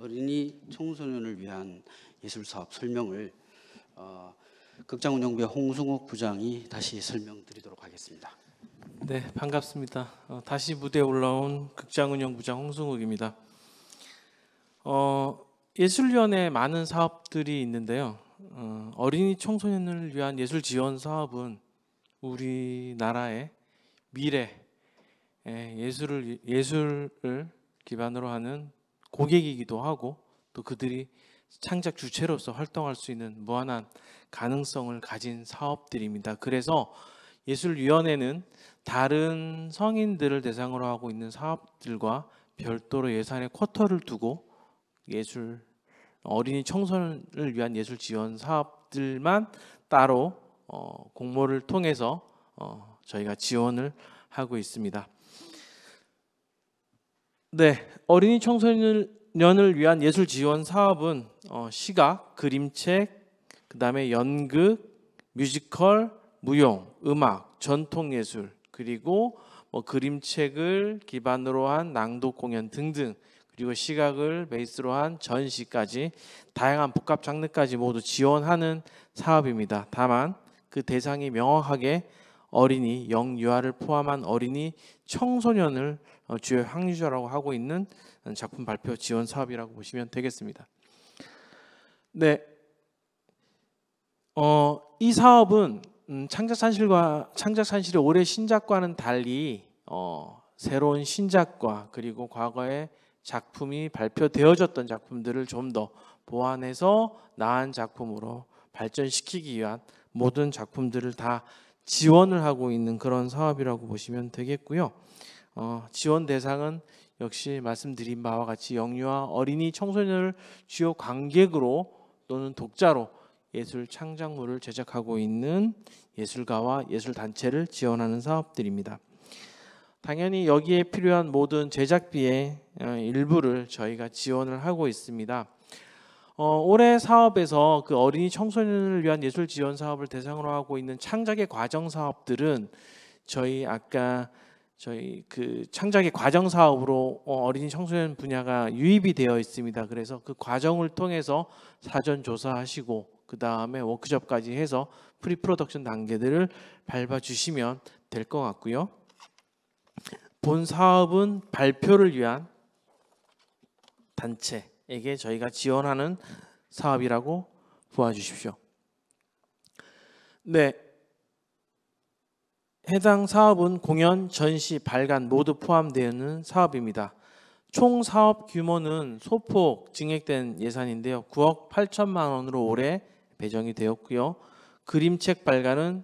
어린이 청소년을 위한 예술 사업 설명을 어, 극장 운영부의 홍승욱 부장이 다시 설명드리도록 하겠습니다. 네, 반갑습니다. 어, 다시 무대에 올라온 극장 운영 부장 홍승욱입니다. 어, 예술위원 많은 사업들이 있는데요. 어, 어린이 청소년을 위한 예술 지원 사업은 우리나라의 미래 예술을 예술을 기반으로 하는 고객이기도 하고 또 그들이 창작 주체로서 활동할 수 있는 무한한 가능성을 가진 사업들입니다. 그래서 예술위원회는 다른 성인들을 대상으로 하고 있는 사업들과 별도로 예산의 쿼터를 두고 예술 어린이 청소년을 위한 예술 지원 사업들만 따로 어, 공모를 통해서 어, 저희가 지원을 하고 있습니다. 네, 어린이 청소년을 위한 예술 지원 사업은 어, 시각, 그림책, 그다음에 연극, 뮤지컬, 무용, 음악, 전통 예술 그리고 뭐 그림책을 기반으로 한 낭독 공연 등등 그리고 시각을 베이스로 한 전시까지 다양한 복합 장르까지 모두 지원하는 사업입니다. 다만 그 대상이 명확하게 어린이, 영유아를 포함한 어린이 청소년을 어, 주요 항류자라고 하고 있는 작품 발표 지원 사업이라고 보시면 되겠습니다. 네, 어, 이 사업은 음, 창작산실과 창작산실의 올해 신작과는 달리 어, 새로운 신작과 그리고 과거의 작품이 발표되어졌던 작품들을 좀 더 보완해서 나은 작품으로 발전시키기 위한 모든 작품들을 다 지원을 하고 있는 그런 사업이라고 보시면 되겠고요. 어, 지원 대상은 역시 말씀드린 바와 같이 영유아 어린이 청소년을 주요 관객으로 또는 독자로 예술 창작물을 제작하고 있는 예술가와 예술 단체를 지원하는 사업들입니다. 당연히 여기에 필요한 모든 제작비의 어, 일부를 저희가 지원을 하고 있습니다. 어, 올해 사업에서 그 어린이 청소년을 위한 예술 지원 사업을 대상으로 하고 있는 창작의 과정 사업들은 저희 아까 저희 그 창작의 과정 사업으로 어, 어린이 청소년 분야가 유입이 되어 있습니다. 그래서 그 과정을 통해서 사전 조사하시고 그 다음에 워크숍까지 해서 프리 프로덕션 단계들을 밟아 주시면 될 것 같고요. 본 사업은 발표를 위한 단체 에게 저희가 지원하는 사업이라고 보아주십시오. 네. 해당 사업은 공연, 전시, 발간 모두 포함되는 사업입니다. 총 사업 규모는 소폭 증액된 예산인데요. 9억 8천만 원으로 올해 배정이 되었고요. 그림책 발간은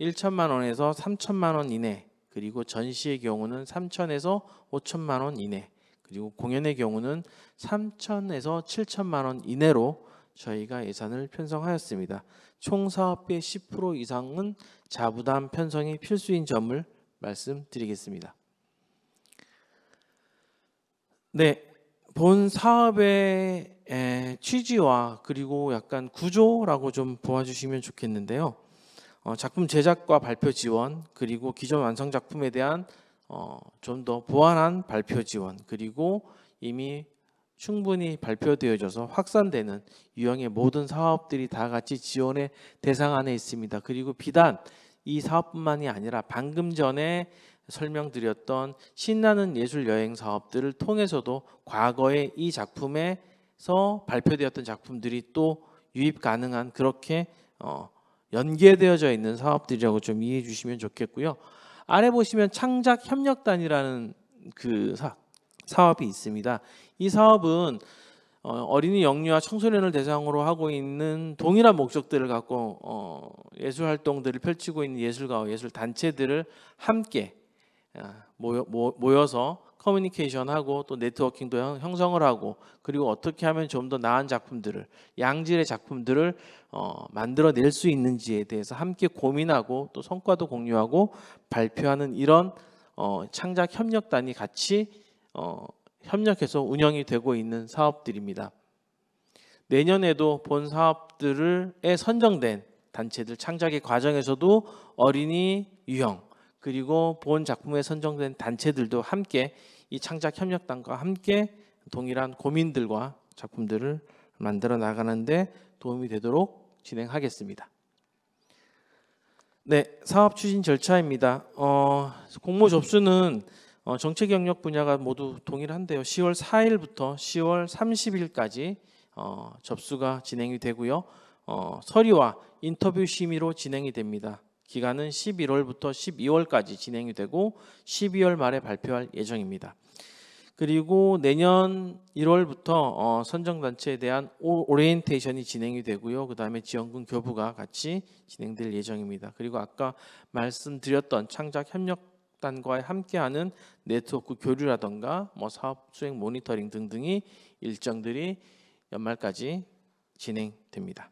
1천만 원에서 3천만 원 이내, 그리고 전시의 경우는 3천에서 5천만 원 이내, 그리고 공연의 경우는 3천에서 7천만 원 이내로 저희가 예산을 편성하였습니다. 총 사업비의 10% 이상은 자부담 편성이 필수인 점을 말씀드리겠습니다. 네, 본 사업의 취지와 그리고 약간 구조라고 좀 보아주시면 좋겠는데요. 어, 작품 제작과 발표 지원 그리고 기존 완성 작품에 대한 어, 좀 더 보완한 발표 지원 그리고 이미 충분히 발표되어져서 확산되는 유형의 모든 사업들이 다 같이 지원의 대상 안에 있습니다. 그리고 비단 이 사업뿐만이 아니라 방금 전에 설명드렸던 신나는 예술 여행 사업들을 통해서도 과거에 이 작품에서 발표되었던 작품들이 또 유입 가능한 그렇게 어, 연계되어져 있는 사업들이라고 좀 이해해 주시면 좋겠고요. 아래 보시면 창작 협력단이라는 그 사, 사업이 있습니다. 이 사업은 어, 어린이 영유아 청소년을 대상으로 하고 있는 동일한 목적들을 갖고 어, 예술 활동들을 펼치고 있는 예술가와 예술 단체들을 함께 아, 모여, 모여서 커뮤니케이션하고 또 네트워킹도 형성을 하고 그리고 어떻게 하면 좀 더 나은 작품들을 양질의 작품들을 어, 만들어낼 수 있는지에 대해서 함께 고민하고 또 성과도 공유하고 발표하는 이런 어, 창작 협력단이 같이 어, 협력해서 운영이 되고 있는 사업들입니다. 내년에도 본 사업들에 을 선정된 단체들 창작의 과정에서도 어린이 유형 그리고 본 작품에 선정된 단체들도 함께 이 창작 협력단과 함께 동일한 고민들과 작품들을 만들어 나가는데 도움이 되도록 진행하겠습니다. 네, 사업 추진 절차입니다. 어, 공모 접수는 어, 정책 영역 분야가 모두 동일한데요. 10월 4일부터 10월 30일까지 어, 접수가 진행이 되고요. 어, 서류와 인터뷰 심의로 진행이 됩니다. 기간은 11월부터 12월까지 진행이 되고 12월 말에 발표할 예정입니다. 그리고 내년 1월부터 어, 선정단체에 대한 오, 오리엔테이션이 진행이 되고요. 그 다음에 지원금 교부가 같이 진행될 예정입니다. 그리고 아까 말씀드렸던 창작협력단과의 함께하는 네트워크 교류라던가 뭐 사업 수행 모니터링 등등이 일정들이 연말까지 진행됩니다.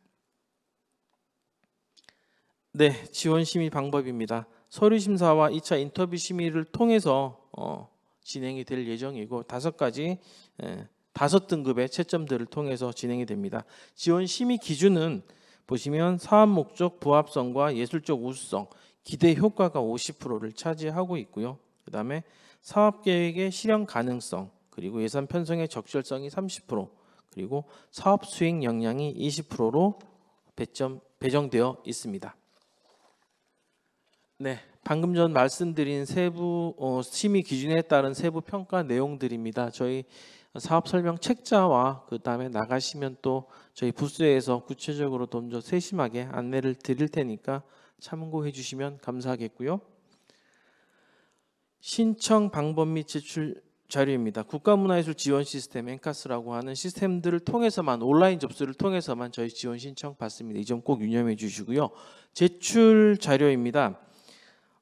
네, 지원 심의 방법입니다. 서류 심사와 2차 인터뷰 심의를 통해서 어, 진행이 될 예정이고 다섯 가지 예, 다섯 등급의 채점들을 통해서 진행이 됩니다. 지원 심의 기준은 보시면 사업 목적 부합성과 예술적 우수성, 기대 효과가 50%를 차지하고 있고요. 그다음에 사업 계획의 실현 가능성, 그리고 예산 편성의 적절성이 30%, 그리고 사업 수행 역량이 20%로 배점 배정되어 있습니다. 네, 방금 전 말씀드린 세부 어, 심의 기준에 따른 세부 평가 내용들입니다. 저희 사업 설명 책자와 그 다음에 나가시면 또 저희 부스에서 구체적으로 좀 더 세심하게 안내를 드릴 테니까 참고해 주시면 감사하겠고요. 신청 방법 및 제출 자료입니다. 국가문화예술 지원 시스템 엔카스라고 하는 시스템들을 통해서만 온라인 접수를 통해서만 저희 지원 신청 받습니다. 이 점 꼭 유념해 주시고요. 제출 자료입니다.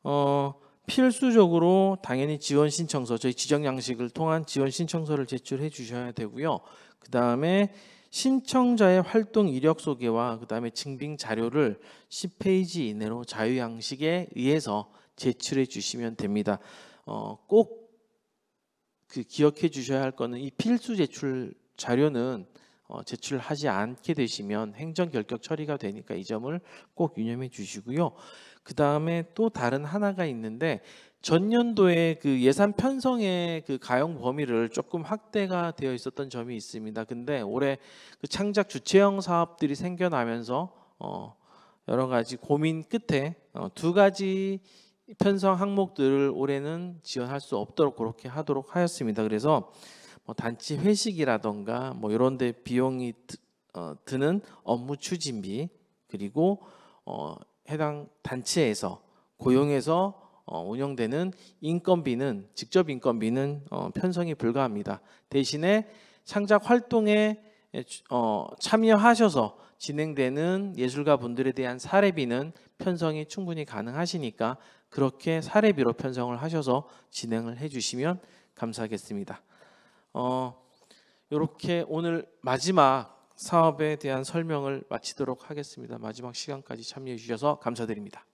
어, 필수적으로 당연히 지원 신청서, 저희 지정 양식을 통한 지원 신청서를 제출해 주셔야 되고요. 그 다음에 신청자의 활동 이력 소개와 그 다음에 증빙 자료를 10페이지 이내로 자유 양식에 의해서 제출해 주시면 됩니다. 어, 꼭 그 기억해 주셔야 할 것은 이 필수 제출 자료는 어, 제출하지 않게 되시면 행정 결격 처리가 되니까 이 점을 꼭 유념해 주시고요. 그 다음에 또 다른 하나가 있는데 전년도에 그 예산 편성의 그 가용 범위를 조금 확대가 되어 있었던 점이 있습니다. 근데 올해 그 창작 주체형 사업들이 생겨나면서 어 여러 가지 고민 끝에 어 두 가지 편성 항목들을 올해는 지원할 수 없도록 그렇게 하도록 하였습니다. 그래서 뭐단체 회식이라던가 뭐 이런 데 비용이 드, 어, 드는 업무 추진비 그리고 어 해당 단체에서 고용해서 어, 운영되는 인건비는 직접 인건비는 어, 편성이 불가합니다. 대신에 창작 활동에 어, 참여하셔서 진행되는 예술가 분들에 대한 사례비는 편성이 충분히 가능하시니까 그렇게 사례비로 편성을 하셔서 진행을 해주시면 감사하겠습니다. 어, 이렇게 오늘 마지막 사업에 대한 설명을 마치도록 하겠습니다. 마지막 시간까지 참여해 주셔서 감사드립니다.